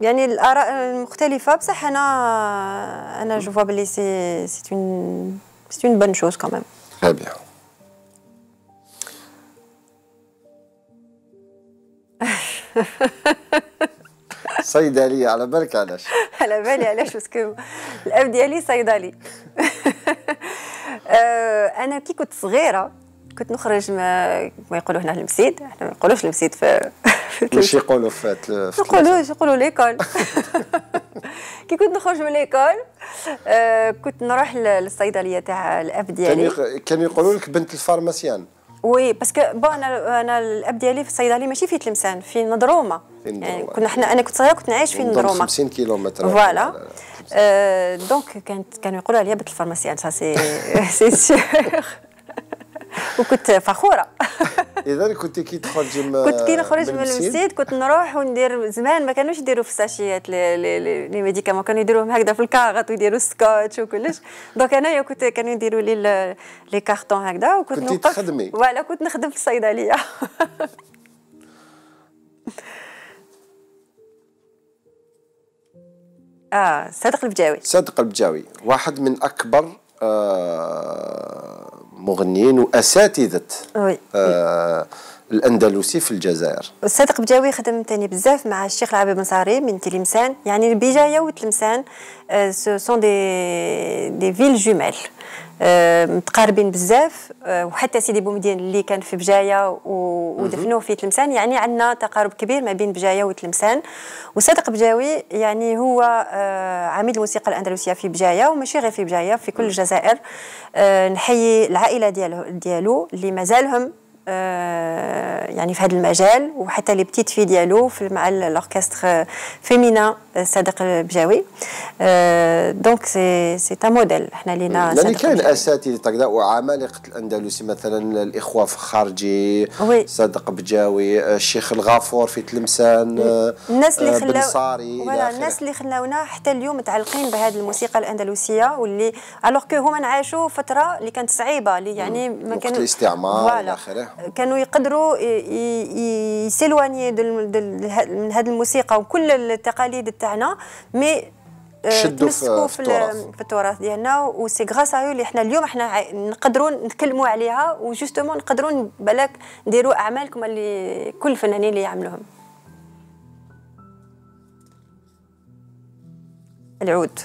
يعني الاراء مختلفه بصح انا انا une c'est chose une même. une bonne [laughs] صيدليه على بالك علاش [laughs] على بالي علاش باسكو الاب ديالي صيدلي [laughs] آه، انا كي كنت صغيره كنت نخرج ما ما يقولوا هنا المسيد احنا ما يقولوش المسيد في واش [laughs] يقولوا في يقولوا يقولوا ليكول كي كنت نخرج من ليكول آه، كنت نروح للصيدليه تاع الاب ديالي كانوا يقولوا لك بنت الفارماسيان وي باسكو بون انا انا الاب ديالي في الصيدلي ماشي في تلمسان في نضرومه يعني كنا حنا انا كنت صغيره كنت نعيش في نضرومه 50 كيلومتر فوالا آه، دونك كانت كانوا يقولوا عليا بنت الفارماسيان سا سي سي [laughs] سيغ وكنت فخوره [laughs] اذا كنت كي تخرجي من كنت كي نخرج من المسيد كنت نروح وندير زمان ما كانوش يديروا في الساشيات لي ميديكامون كانوا يديروهم هكذا في الكاغط ويديروا السكوتش وكلش دونك انايا كنت كانوا يديروا لي لي كارتون هكذا وكنت كنت نوقف تخدمي ولا كنت نخدم في الصيدليه [laughs] اه صادق البجاوي صادق البجاوي واحد من اكبر آه مغنيين واساتذه آه, إيه. آه، الاندلسي في الجزائر الصادق بجاوي خدم تاني بزاف مع الشيخ العبيد بنصاري من تلمسان يعني البجايه وتلمسان سون دي دي فيل جومال متقاربين بزاف آه، وحتى سيدي بومدين اللي كان في بجايه ودفنوه في تلمسان يعني عندنا تقارب كبير ما بين بجايه وتلمسان وصادق بجاوي يعني هو آه، عميد الموسيقى الاندلسيه في بجايه وماشي غير في بجايه في كل الجزائر آه، نحيي العائله ديالو ديالو اللي مازالهم آه، يعني في هذا المجال وحتى لي بتيت في ديالو في مع الاوركستر فيمينا صادق البجاوي آه، دونك سي سي تا موديل حنا لينا يعني كاين اساتذه هكذا وعمالقه الاندلسي مثلا الاخوه في خارجي صادق بجاوي الشيخ الغافور في تلمسان الناس اللي آه، خلاو ولا الناس اللي خلاونا حتى اليوم متعلقين بهذه الموسيقى الاندلسيه واللي الوغ كو هما نعاشوا فتره اللي كانت صعيبه اللي يعني ما كان الاستعمار والى اخره كانوا يقدروا يسلواني من هذه الموسيقى وكل التقاليد تاعنا مي آه، شدوا في, في التراث في التراث ديالنا وسي غراس ايو اللي احنا اليوم احنا نقدروا نتكلموا عليها وجوستومون نقدروا بالك نديروا اعمالكم اللي كل الفنانين اللي يعملوهم العود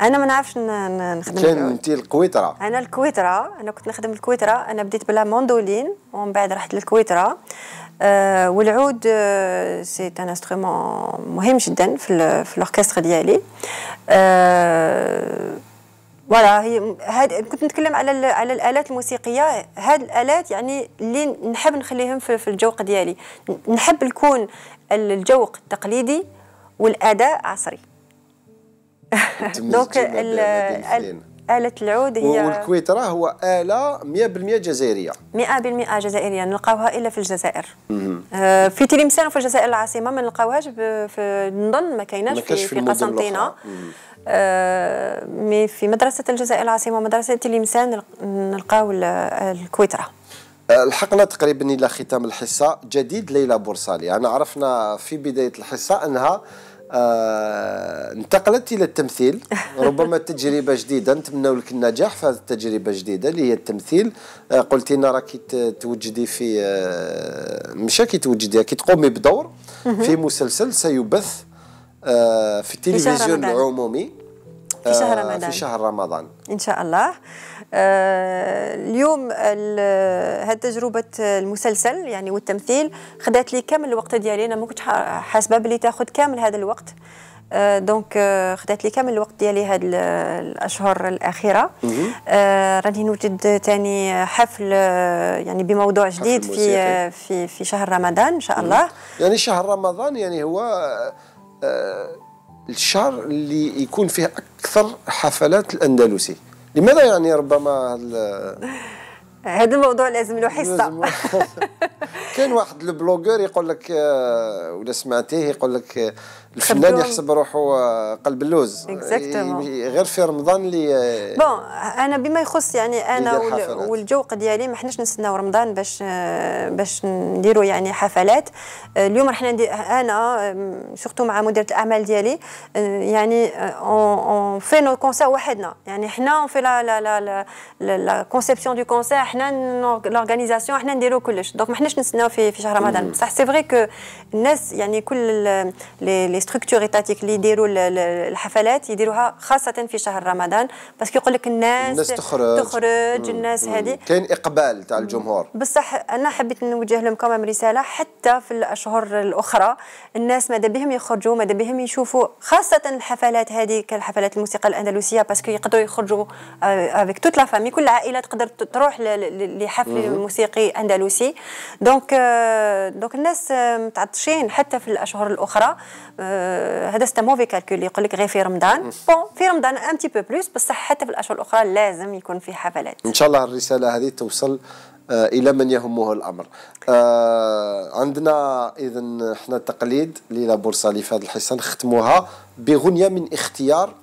انا ما نعرفش نخدم كان انت الكويتره انا الكويتره انا كنت نخدم الكويتره انا بديت بلا موندولين ومن بعد رحت للكويتره آه، والعود سي ان انسترومون مهم جدا في في الاوركسترا ديالي فوالا آه، هي هاد كنت نتكلم على على الالات الموسيقيه هاد الالات يعني اللي نحب نخليهم في, في الجوق ديالي نحب نكون الجوق التقليدي والاداء عصري [laughs] دونك آلة العود هي والكويت راه هو آلة 100% جزائرية 100% جزائرية نلقاوها إلا في الجزائر آه في تلمسان وفي الجزائر العاصمة ما نلقاوهاش في نظن ما كايناش في, في قسنطينة آه مي في مدرسة الجزائر العاصمة ومدرسة تلمسان نلقاو الكويترة الحقنا آه، تقريبا الى ختام الحصه جديد ليلى بورصالي انا عرفنا في بدايه الحصه انها آه انتقلت الى التمثيل [laughs] ربما تجربه جديده نتمنى لك النجاح في هذه التجربه الجديده اللي هي التمثيل آه قلتي لنا راكي توجدي في آه مش كي توجدي كي تقومي بدور في مسلسل سيبث آه في التلفزيون العمومي في شهر آه، رمضان في شهر رمضان ان شاء الله آه، اليوم هذه تجربه المسلسل يعني والتمثيل خدات لي كامل الوقت ديالي انا ما كنتش حاسبه بلي تاخذ كامل هذا الوقت آه دونك آه خدات لي كامل الوقت ديالي هاد الاشهر الاخيره آه راني نوجد ثاني حفل آه، يعني بموضوع جديد في آه، في في شهر رمضان ان شاء الله يعني شهر رمضان يعني هو الشهر اللي يكون فيه اكثر حفلات الاندلسي لماذا يعني ربما هذا الموضوع لازم له حصه [laughs] كان واحد البلوغر يقول لك آه، ولا سمعتيه يقول لك آه، الفنان يحسب روحه قلب اللوز إيه، إيه، غير في رمضان اللي بون انا بما يخص يعني انا والجوق ديالي ما حناش نستناو رمضان باش باش نديروا يعني حفلات اليوم راح انا سورتو مع مديره الاعمال ديالي يعني اون في نو كونسير وحدنا يعني حنا في لا لا لا لا كونسيبسيون دو كونسير حنا لورغانيزاسيون حنا نديرو كلش دونك ما حناش نستناو في في شهر رمضان بصح سي فري كو الناس يعني كل لي لي ستركتور ايتاتيك اللي يديروا الحفلات يديروها خاصه في شهر رمضان باسكو يقول لك الناس الناس تخرج تخرج الناس هذه كاين اقبال تاع الجمهور بصح انا حبيت نوجه لهم كمان رساله حتى في الاشهر الاخرى الناس ماذا بهم يخرجوا ماذا بهم يشوفوا خاصه الحفلات هذه كالحفلات الموسيقى الاندلسيه باسكو يقدروا يخرجوا افيك توت لا فامي كل عائله تقدر تروح لحفل موسيقي اندلسي دونك دونك آه، الناس متعطشين حتى في الاشهر الاخرى آه، هذا ستا موفي كالكول يقول لك غير في رمضان بون في رمضان ان تي بو بلوس بصح حتى في الاشهر الاخرى لازم يكون في حفلات ان شاء الله الرساله هذه توصل آه، الى من يهمه الامر آه، عندنا اذا احنا التقليد ليلى بورصالي في هذه الحصه نختموها بغنيه من اختيار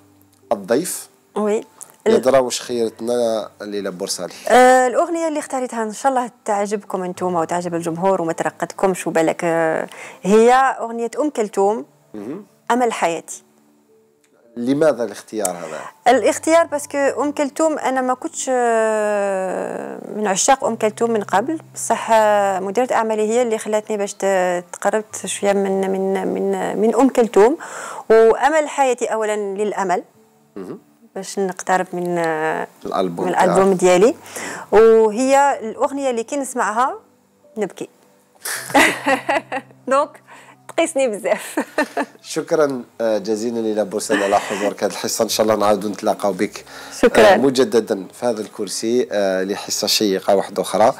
الضيف وي يدرى واش خيرتنا ليلى بورصالي آه الاغنيه اللي اختاريتها ان شاء الله تعجبكم انتم وتعجب الجمهور وما ترقدكمش وبالك آه هي اغنيه ام كلثوم امل حياتي لماذا الاختيار هذا؟ الاختيار باسكو ام كلثوم انا ما كنتش آه، من عشاق ام كلثوم من قبل بصح آه، مديره اعمالي هي اللي خلاتني باش تقربت شويه من من من من ام كلثوم وامل حياتي اولا للامل باش نقترب من آه، الالبوم من الالبوم ديالي وهي الاغنيه اللي كي نسمعها نبكي دونك [laughs] [laughs] تقيسني بزاف [laughs] شكرا آه، جزيلا الى بورسل على حضورك هذه الحصه ان شاء الله نعاودوا نتلاقاو بك شكرا آه، مجددا في هذا الكرسي آه، لحصه شيقه واحده اخرى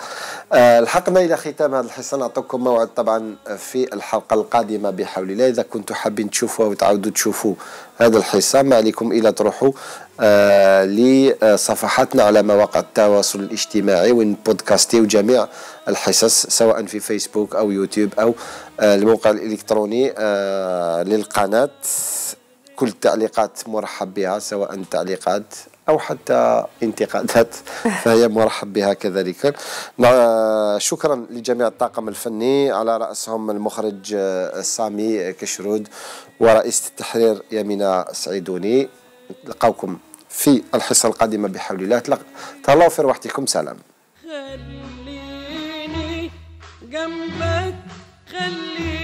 لحقنا الى ختام هذه الحصه نعطيكم موعد طبعا في الحلقه القادمه بحول الله اذا كنتم حابين تشوفوا وتعاودوا تشوفوا هذا الحصه ما عليكم الا تروحوا آه لصفحاتنا على مواقع التواصل الاجتماعي وين بودكاستي وجميع الحصص سواء في فيسبوك او يوتيوب او آه، الموقع الالكتروني آه، للقناه كل التعليقات مرحب بها سواء تعليقات او حتى انتقادات [laughs] فهي مرحب بها كذلك شكرا لجميع الطاقم الفني على راسهم المخرج آه، سامي كشرود ورئيس التحرير يمينة سعيدوني نلقاكم في الحصه القادمه بحول الله تهلاو في روحتكم سلام خليني جنبك خلي